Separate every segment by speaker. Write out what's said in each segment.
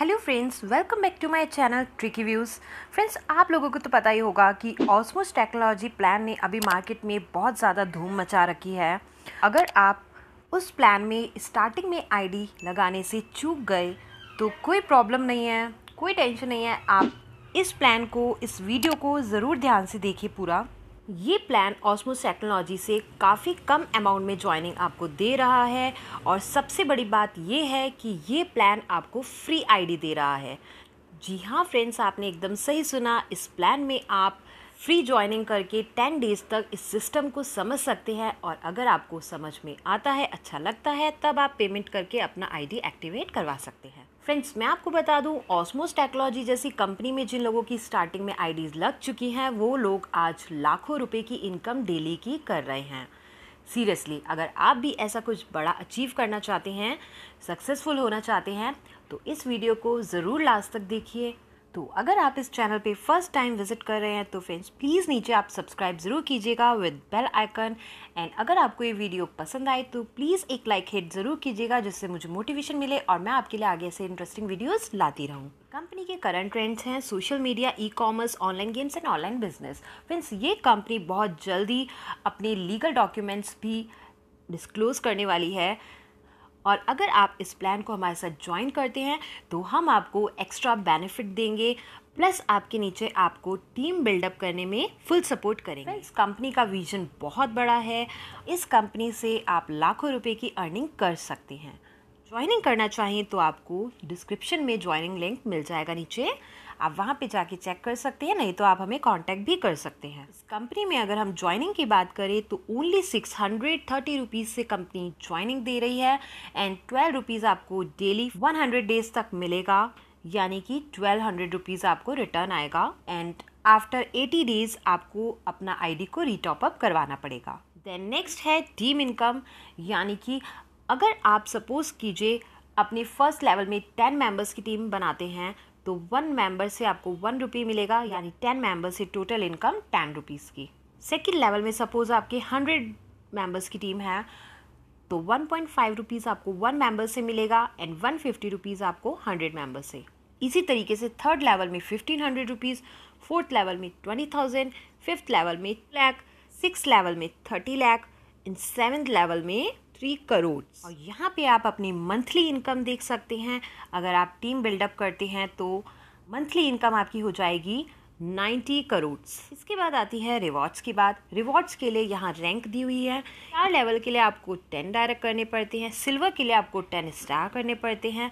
Speaker 1: hello friends welcome back to my channel tricky views friends आप लोगों को तो पता ही होगा कि ऑसमोस टेक्नोलॉजी प्लान ने अभी मार्केट में बहुत ज़्यादा धूम मचा रखी है अगर आप उस प्लान में स्टार्टिंग में आईडी लगाने से चूक गए तो कोई प्रॉब्लम नहीं है कोई टेंशन नहीं है आप इस प्लान को इस वीडियो को ज़रूर ध्यान से देखिए पूरा ये प्लान ऑस्मोस टेक्नोलॉजी से काफ़ी कम अमाउंट में ज्वाइनिंग आपको दे रहा है और सबसे बड़ी बात ये है कि ये प्लान आपको फ्री आईडी दे रहा है जी हाँ फ्रेंड्स आपने एकदम सही सुना इस प्लान में आप फ्री ज्वाइनिंग करके टेन डेज़ तक इस सिस्टम को समझ सकते हैं और अगर आपको समझ में आता है अच्छा लगता है तब आप पेमेंट करके अपना आईडी एक्टिवेट करवा सकते हैं फ्रेंड्स मैं आपको बता दूं ऑस्मोस टेक्नोलॉजी जैसी कंपनी में जिन लोगों की स्टार्टिंग में आईडीज़ लग चुकी हैं वो लोग आज लाखों रुपए की इनकम डेली की कर रहे हैं सीरियसली अगर आप भी ऐसा कुछ बड़ा अचीव करना चाहते हैं सक्सेसफुल होना चाहते हैं तो इस वीडियो को ज़रूर लास्ट तक देखिए तो अगर आप इस चैनल पे फर्स्ट टाइम विजिट कर रहे हैं तो फ्रेंड्स प्लीज़ नीचे आप सब्सक्राइब ज़रूर कीजिएगा विद बेल आइकन एंड अगर आपको ये वीडियो पसंद आए तो प्लीज़ एक लाइक हिट ज़रूर कीजिएगा जिससे मुझे मोटिवेशन मिले और मैं आपके लिए आगे से इंटरेस्टिंग वीडियोज़ लाती रहूँ कंपनी के करंट ट्रेंड्स हैं social media e commerce online games and online business friends ये कंपनी बहुत जल्दी अपने लीगल डॉक्यूमेंट्स भी डिस्क्लोज़ करने वाली है और अगर आप इस प्लान को हमारे साथ ज्वाइन करते हैं तो हम आपको एक्स्ट्रा बेनिफिट देंगे प्लस आपके नीचे आपको टीम बिल्डअप करने में फुल सपोर्ट करेंगे इस कंपनी का विजन बहुत बड़ा है इस कंपनी से आप लाखों रुपए की अर्निंग कर सकते हैं ज्वाइनिंग करना चाहिए तो आपको डिस्क्रिप्शन में ज्वाइनिंग लिंक मिल जाएगा नीचे आप वहाँ पे जाके चेक कर सकते हैं नहीं तो आप हमें कांटेक्ट भी कर सकते हैं इस कंपनी में अगर हम ज्वाइनिंग की बात करें तो only six hundred thirty rupees से कंपनी ज्वाइनिंग दे रही है एंड ट्वेल्व रुपीज़ आपको डेली वन हंड्रेड डेज तक मिलेगा यानी कि ट्वेल्व हंड्रेड रुपीज़ आपको रिटर्न आएगा एंड आफ्टर एटी डेज़ आपको अपना आईडी को रीटॉप अप करवाना पड़ेगा देन नेक्स्ट है टीम इनकम यानी कि अगर आप सपोज़ कीजिए अपने फर्स्ट लेवल में टेन मेंबर्स की टीम बनाते हैं तो वन मेंबर से आपको वन रुपी मिलेगा यानी टेन मेंबर से टोटल इनकम टेन रुपीज़ की सेकेंड लेवल में सपोज़ आपके हंड्रेड मेंबर्स की टीम है तो वन पॉइंट फाइव रुपीज़ आपको वन मेंबर से मिलेगा एंड वन फिफ्टी रुपीज़ आपको हंड्रेड मेंबर से इसी तरीके से थर्ड लेवल में fifteen hundred rupees fourth level में ट्वेंटी थाउजेंड फिफ्थ लेवल में लैख सिक्स लेवल में thirty lakh and seventh level में थ्री करोड़ और यहाँ पे आप अपनी मंथली इनकम देख सकते हैं अगर आप टीम बिल्डअप करते हैं तो मंथली इनकम आपकी हो जाएगी नाइन्टी करोड़ इसके बाद आती है रिवॉर्ड्स की बात रिवॉर्ड्स के लिए यहाँ रैंक दी हुई है स्टार लेवल के लिए आपको टेन डायरेक्ट करने पड़ते हैं सिल्वर के लिए आपको टेन स्टार करने पड़ते हैं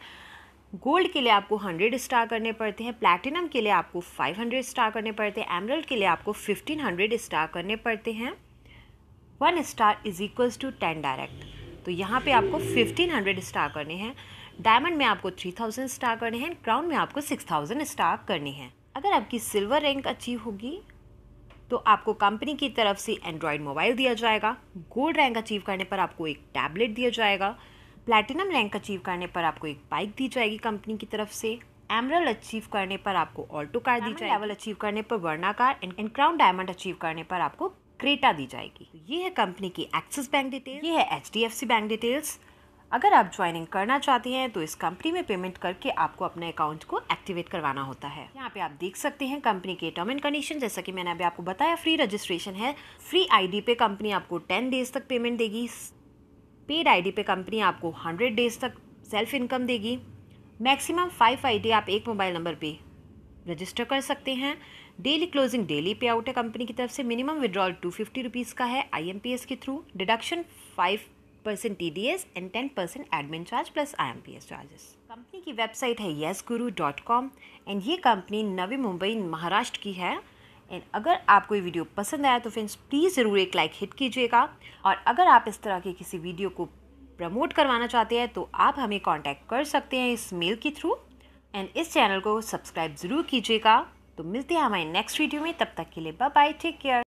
Speaker 1: गोल्ड के लिए आपको हंड्रेड स्टार करने पड़ते हैं प्लैटिनम के लिए आपको फाइव हंड्रेड स्टार करने पड़ते हैं एमरल्ड के लिए आपको फिफ्टीन हंड्रेड स्टार करने पड़ते हैं one star is equals to ten direct तो यहाँ पे आपको 1500 स्टार करने हैं डायमंड में आपको 3000 स्टार करने हैं क्राउन में आपको 6000 स्टार करने हैं अगर आपकी सिल्वर रैंक अच्छी होगी तो आपको कंपनी की तरफ से एंड्रॉयड मोबाइल दिया जाएगा गोल्ड रैंक अचीव करने पर आपको एक टैबलेट दिया जाएगा प्लैटिनम रैंक अचीव करने पर आपको एक बाइक दी जाएगी कंपनी की तरफ से एमरल अचीव करने पर आपको ऑल्टो कार दी जाएगी लेवल अचीव करने पर Verna car and crown diamond achieve करने पर आपको क्रेटा दी जाएगी तो ये है कंपनी की एक्सिस बैंक डिटेल ये है H D F C bank details अगर आप ज्वाइनिंग करना चाहते हैं तो इस कंपनी में पेमेंट करके आपको अपने अकाउंट को एक्टिवेट करवाना होता है यहाँ पे आप देख सकते हैं कंपनी के टर्म एंड कंडीशन जैसा कि मैंने अभी आपको बताया फ्री रजिस्ट्रेशन है फ्री आईडी पे कंपनी आपको टेन डेज तक पेमेंट देगी पेड आईडी पे कंपनी आपको हंड्रेड डेज तक सेल्फ इनकम देगी मैक्सिमम फाइव आईडी आप एक मोबाइल नंबर पे रजिस्टर कर सकते हैं daily closing daily pay out है कंपनी की तरफ से minimum withdrawal two fifty rupees का है आईएमपीएस के through deduction five percent T D S and ten percent admin charge plus I M P S charges company की website है yes guru dot com and ये company Navi Mumbai Maharashtra की है and अगर आपको ये वीडियो पसंद आया तो फ्रेंड्स प्लीज़ ज़रूर एक लाइक हिट कीजिएगा और अगर आप इस तरह के किसी वीडियो को प्रमोट करवाना चाहते हैं तो आप हमें कांटेक्ट कर सकते हैं इस मेल के थ्रू एंड इस चैनल को सब्सक्राइब ज़रूर कीजिएगा तो मिलते हैं हमारे नेक्स्ट वीडियो में तब तक के लिए बाय बाय टेक केयर